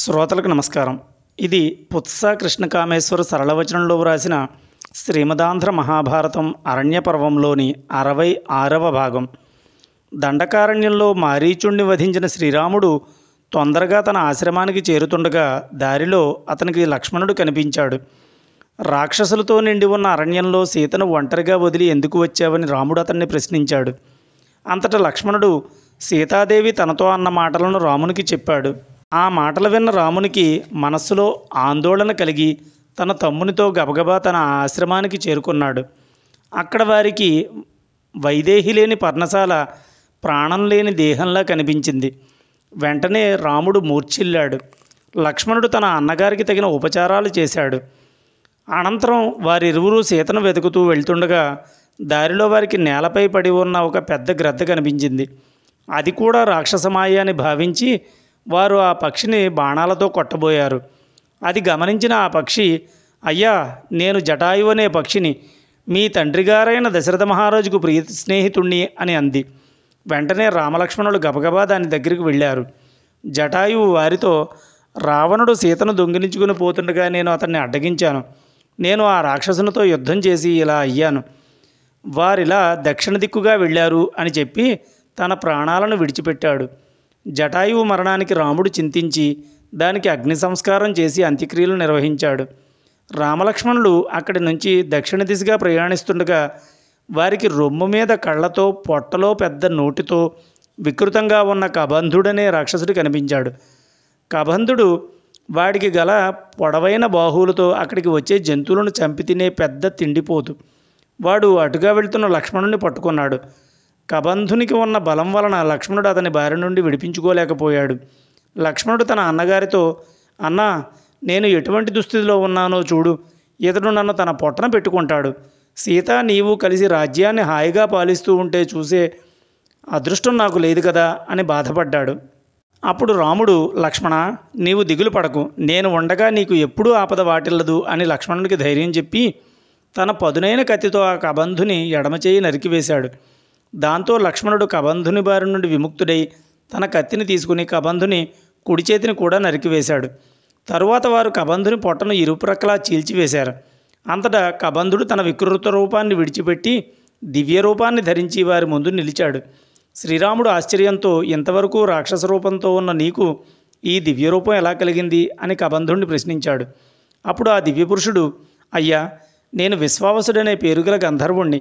శ్రోతలకు నమస్కారం ఇది పుత్స కృష్ణకామేశ్వర సరళవచనంలో వ్రాసిన శ్రీమదాంధ్ర మహాభారతం అరణ్యపర్వంలోని అరవై ఆరవ భాగం దండకారణ్యంలో మారీచుణ్ణి వధించిన శ్రీరాముడు తొందరగా తన ఆశ్రమానికి చేరుతుండగా దారిలో అతనికి లక్ష్మణుడు కనిపించాడు రాక్షసులతో నిండి ఉన్న అరణ్యంలో సీతను ఒంటరిగా వదిలి ఎందుకు వచ్చావని రాముడు అతన్ని ప్రశ్నించాడు అంతటా లక్ష్మణుడు సీతాదేవి తనతో అన్న మాటలను రామునికి చెప్పాడు ఆ మాటలు విన్న రామునికి మనస్సులో ఆందోళన కలిగి తన తమ్మునితో గబగబా తన ఆశ్రమానికి చేరుకున్నాడు అక్కడ వారికి వైదేహి లేని పర్ణశాల ప్రాణం లేని దేహంలా కనిపించింది వెంటనే రాముడు మూర్ఛిల్లాడు లక్ష్మణుడు తన అన్నగారికి తగిన ఉపచారాలు చేశాడు అనంతరం వారిరువురు సీతను వెతుకుతూ వెళ్తుండగా దారిలో వారికి నేలపై పడి ఉన్న ఒక పెద్ద గ్రద్ద కనిపించింది అది కూడా రాక్షసమాయ అని భావించి వారు ఆ పక్షిని బాణాలతో కొట్టబోయారు అది గమనించిన ఆ పక్షి అయ్యా నేను జటాయు అనే పక్షిని మీ తండ్రి గారైన దశరథ మహారాజుకు ప్రియ స్నేహితుణ్ణి అని అంది వెంటనే రామలక్ష్మణులు గబగబా దాని దగ్గరికి వెళ్ళారు జటాయువు వారితో రావణుడు సీతను దొంగిలించుకుని పోతుండగా నేను అతన్ని అడ్డగించాను నేను ఆ రాక్షసునితో యుద్ధం చేసి ఇలా అయ్యాను వారిలా దక్షిణ దిక్కుగా వెళ్ళారు అని చెప్పి తన ప్రాణాలను విడిచిపెట్టాడు జటాయువు మరణానికి రాముడు చింతించి దానికి అగ్ని సంస్కారం చేసి అంత్యక్రియలు నిర్వహించాడు రామలక్ష్మణులు అక్కడి నుంచి దక్షిణ దిశగా ప్రయాణిస్తుండగా వారికి రొమ్ము మీద కళ్ళతో పొట్టలో పెద్ద నోటితో వికృతంగా ఉన్న కబంధుడనే రాక్షసుడు కనిపించాడు కబంధుడు వాడికి గల పొడవైన బాహువులతో అక్కడికి వచ్చే జంతువులను చంపి తినే పెద్ద తిండిపోతు వాడు అటుగా వెళ్తున్న లక్ష్మణుని పట్టుకున్నాడు కబంధునికి ఉన్న బలం వలన లక్ష్మణుడు అతని భార్య నుండి విడిపించుకోలేకపోయాడు లక్ష్మణుడు తన అన్నగారితో అన్న నేను ఎటువంటి దుస్థితిలో ఉన్నానో చూడు ఇతడు నన్ను తన పొట్టన పెట్టుకుంటాడు సీత నీవు కలిసి రాజ్యాన్ని హాయిగా పాలిస్తూ ఉంటే చూసే అదృష్టం నాకు లేదు కదా అని బాధపడ్డాడు అప్పుడు రాముడు లక్ష్మణ నీవు దిగులు పడకు నేను ఉండగా నీకు ఎప్పుడూ ఆపద వాటిల్లదు అని లక్ష్మణుడికి ధైర్యం చెప్పి తన పదునైన కత్తితో ఆ కబంధుని ఎడమచేయి నరికివేశాడు దాంతో లక్ష్మణుడు కబంధుని బారి నుండి విముక్తుడై తన కత్తిని తీసుకుని కబంధుని కుడి చేతిని కూడా నరికివేశాడు తరువాత వారు కబంధుని పొట్టను ఇరుపురక్కలా చీల్చివేశారు అంతటా కబంధుడు తన వికృత రూపాన్ని విడిచిపెట్టి దివ్య రూపాన్ని ధరించి వారి ముందు నిలిచాడు శ్రీరాముడు ఆశ్చర్యంతో ఇంతవరకు రాక్షస రూపంతో ఉన్న నీకు ఈ దివ్య రూపం ఎలా కలిగింది అని కబంధుణ్ణి ప్రశ్నించాడు అప్పుడు ఆ దివ్యపురుషుడు అయ్యా నేను విశ్వావసుడనే పేరుగల గంధర్వుణ్ణి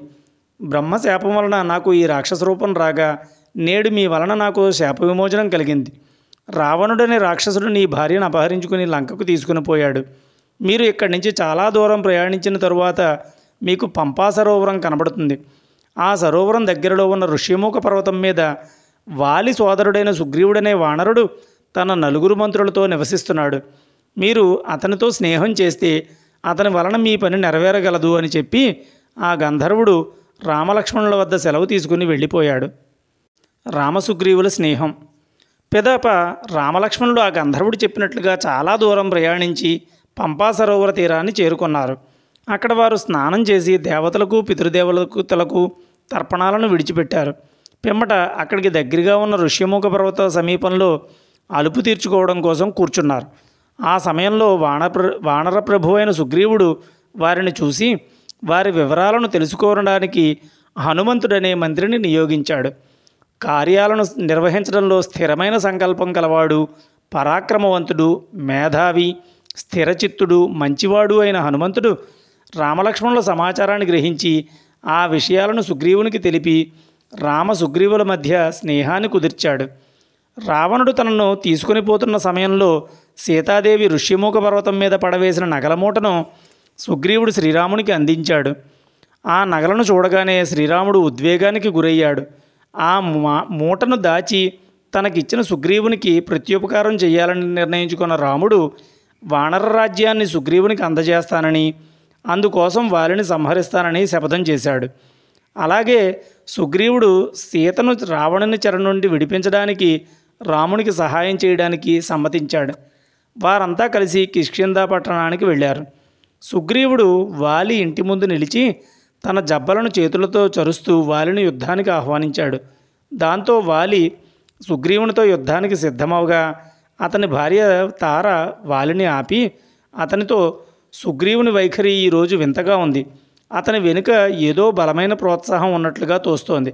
బ్రహ్మ శాపం వలన నాకు ఈ రాక్షస రూపం రాగా నేడు మీ వలన నాకు శాప విమోచనం కలిగింది రావణుడనే రాక్షసుడు నీ భార్యను అపహరించుకుని లంకకు తీసుకుని పోయాడు మీరు ఇక్కడి నుంచి చాలా దూరం ప్రయాణించిన తరువాత మీకు పంపా సరోవరం కనబడుతుంది ఆ సరోవరం దగ్గరలో ఉన్న ఋషిముఖ పర్వతం మీద వాలి సోదరుడైన సుగ్రీవుడనే వానరుడు తన నలుగురు మంత్రులతో నివసిస్తున్నాడు మీరు అతనితో స్నేహం చేస్తే అతని వలన మీ పని నెరవేరగలదు అని చెప్పి ఆ గంధర్వుడు రామలక్ష్మణుల వద్ద సెలవు తీసుకుని వెళ్ళిపోయాడు రామసుగ్రీవుల స్నేహం పెదప రామలక్ష్మణుడు ఆ గంధర్వుడు చెప్పినట్లుగా చాలా దూరం ప్రయాణించి పంపా సరోవర తీరాన్ని చేరుకున్నారు అక్కడ వారు స్నానం చేసి దేవతలకు పితృదేవతలకు తర్పణాలను విడిచిపెట్టారు పిమ్మట అక్కడికి దగ్గరగా ఉన్న ఋష్యముఖ పర్వత సమీపంలో అలుపు తీర్చుకోవడం కోసం కూర్చున్నారు ఆ సమయంలో వానప్ర వానర ప్రభు అయిన సుగ్రీవుడు వారిని చూసి వారి వివరాలను తెలుసుకోవడానికి హనుమంతుడనే మంత్రిని నియోగించాడు కార్యాలను నిర్వహించడంలో స్థిరమైన సంకల్పం కలవాడు పరాక్రమవంతుడు మేధావి స్థిరచిత్తుడు మంచివాడు అయిన హనుమంతుడు రామలక్ష్మణుల సమాచారాన్ని గ్రహించి ఆ విషయాలను సుగ్రీవునికి తెలిపి రామ సుగ్రీవుల మధ్య స్నేహాన్ని కుదిర్చాడు రావణుడు తనను తీసుకుని పోతున్న సమయంలో సీతాదేవి ఋష్యముఖ పర్వతం మీద పడవేసిన నగలమూటను సుగ్రీవుడు శ్రీరామునికి అందించాడు ఆ నగలను చూడగానే శ్రీరాముడు ఉద్వేగానికి గురయ్యాడు ఆ మూటను దాచి తనకిచ్చిన సుగ్రీవునికి ప్రత్యుపకారం చేయాలని నిర్ణయించుకున్న రాముడు వానర రాజ్యాన్ని సుగ్రీవునికి అందజేస్తానని అందుకోసం వారిని సంహరిస్తానని శపథం చేశాడు అలాగే సుగ్రీవుడు సీతను రావణుని చెర నుండి విడిపించడానికి రామునికి సహాయం చేయడానికి సమ్మతించాడు వారంతా కలిసి కిష్కిందా పట్టణానికి వెళ్ళారు సుగ్రీవుడు వాలి ఇంటి ముందు నిలిచి తన జబ్బలను చేతులతో చరుస్తూ వాలిని యుద్ధానికి ఆహ్వానించాడు దాంతో వాలి సుగ్రీవునితో యుద్ధానికి సిద్ధమవగా అతని భార్య తార వాలిని ఆపి అతనితో సుగ్రీవుని వైఖరి ఈరోజు వింతగా ఉంది అతని వెనుక ఏదో బలమైన ప్రోత్సాహం ఉన్నట్లుగా తోస్తోంది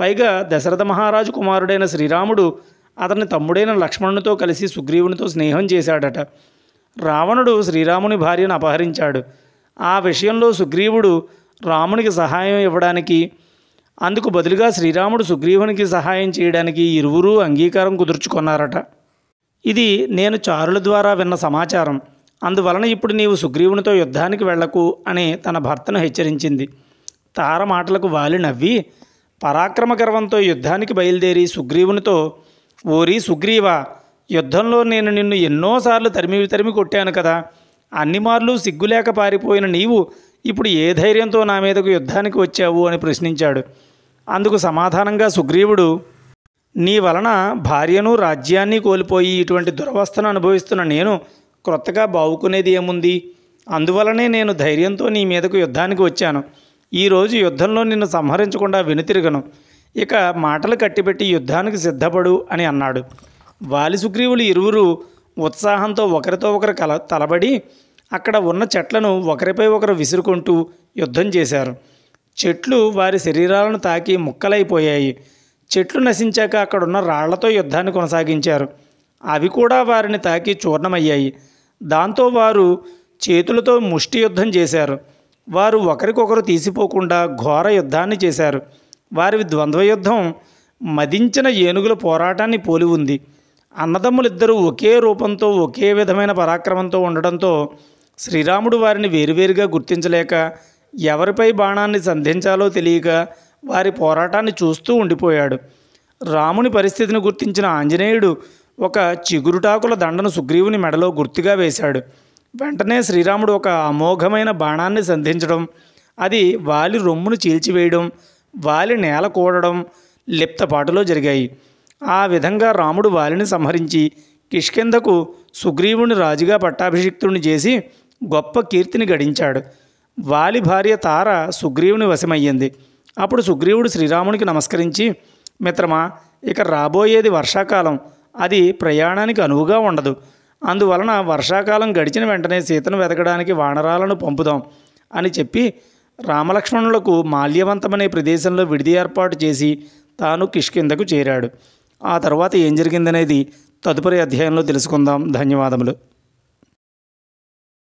పైగా దశరథ మహారాజు కుమారుడైన శ్రీరాముడు అతని తమ్ముడైన లక్ష్మణునితో కలిసి సుగ్రీవునితో స్నేహం చేశాడట రావణుడు శ్రీరాముని భార్యను అపహరించాడు ఆ విషయంలో సుగ్రీవుడు రామునికి సహాయం ఇవ్వడానికి అందుకు బదులుగా శ్రీరాముడు సుగ్రీవునికి సహాయం చేయడానికి ఇరువురూ అంగీకారం కుదుర్చుకున్నారట ఇది నేను చారుల ద్వారా విన్న సమాచారం అందువలన ఇప్పుడు నీవు సుగ్రీవునితో యుద్ధానికి వెళ్లకు అని తన భర్తను హెచ్చరించింది తార మాటలకు వాలి నవ్వి పరాక్రమ గర్వంతో యుద్ధానికి బయలుదేరి సుగ్రీవునితో ఓరి సుగ్రీవా యుద్ధంలో నేను నిన్ను ఎన్నోసార్లు తరిమి తరిమి కొట్టాను కదా అన్ని మార్లు సిగ్గులేక పారిపోయిన నీవు ఇప్పుడు ఏ ధైర్యంతో నా మీదకు యుద్ధానికి వచ్చావు అని ప్రశ్నించాడు అందుకు సమాధానంగా సుగ్రీవుడు నీ వలన భార్యను రాజ్యాన్ని కోల్పోయి ఇటువంటి దురవస్థను అనుభవిస్తున్న నేను క్రొత్తగా బావుకునేది ఏముంది అందువలనే నేను ధైర్యంతో నీ మీదకు యుద్ధానికి వచ్చాను ఈరోజు యుద్ధంలో నిన్ను సంహరించకుండా వెనుతిరగను ఇక మాటలు కట్టిపెట్టి యుద్ధానికి సిద్ధపడు అని అన్నాడు వాలి సుగ్రీవులు ఇరువురు ఉత్సాహంతో ఒకరితో ఒకరు కల తలబడి అక్కడ ఉన్న చెట్లను ఒకరిపై ఒకరు విసురుకుంటూ యుద్ధం చేశారు చెట్లు వారి శరీరాలను తాకి ముక్కలైపోయాయి చెట్లు నశించాక అక్కడున్న రాళ్లతో యుద్ధాన్ని కొనసాగించారు అవి కూడా వారిని తాకి చూర్ణమయ్యాయి దాంతో వారు చేతులతో ముష్టి యుద్ధం చేశారు వారు ఒకరికొకరు తీసిపోకుండా ఘోర యుద్ధాన్ని చేశారు వారి ద్వంద్వ యుద్ధం మదించిన ఏనుగుల పోరాటాన్ని పోలి ఉంది అన్నదమ్ములిద్దరూ ఒకే రూపంతో ఒకే విధమైన పరాక్రమంతో ఉండడంతో శ్రీరాముడు వారిని వేరువేరుగా గుర్తించలేక ఎవరిపై బాణాన్ని సంధించాలో తెలియక వారి పోరాటాన్ని చూస్తూ ఉండిపోయాడు రాముని పరిస్థితిని గుర్తించిన ఆంజనేయుడు ఒక చిగురుటాకుల దండను సుగ్రీవుని మెడలో గుర్తుగా వేశాడు వెంటనే శ్రీరాముడు ఒక అమోఘమైన బాణాన్ని సంధించడం అది వాలి రొమ్మును చీల్చివేయడం వాలి నేల కూడడం లిప్తపాటులో జరిగాయి ఆ విధంగా రాముడు వాలిని సంహరించి కిష్కిందకు సుగ్రీవుని రాజుగా పట్టాభిషిక్తుడిని చేసి గొప్ప కీర్తిని గడించాడు వాలి భార్య తార సుగ్రీవుని వశమయ్యింది అప్పుడు సుగ్రీవుడు శ్రీరామునికి నమస్కరించి మిత్రమా ఇక రాబోయేది వర్షాకాలం అది ప్రయాణానికి అనువుగా ఉండదు అందువలన వర్షాకాలం గడిచిన వెంటనే సీతను వెతకడానికి వానరాలను పంపుదాం అని చెప్పి రామలక్ష్మణులకు మాల్యవంతమనే ప్రదేశంలో విడిది ఏర్పాటు చేసి తాను కిష్కిందకు చేరాడు ఆ తర్వాత ఏం జరిగిందనేది తదుపరి అధ్యాయంలో తెలుసుకుందాం ధన్యవాదములు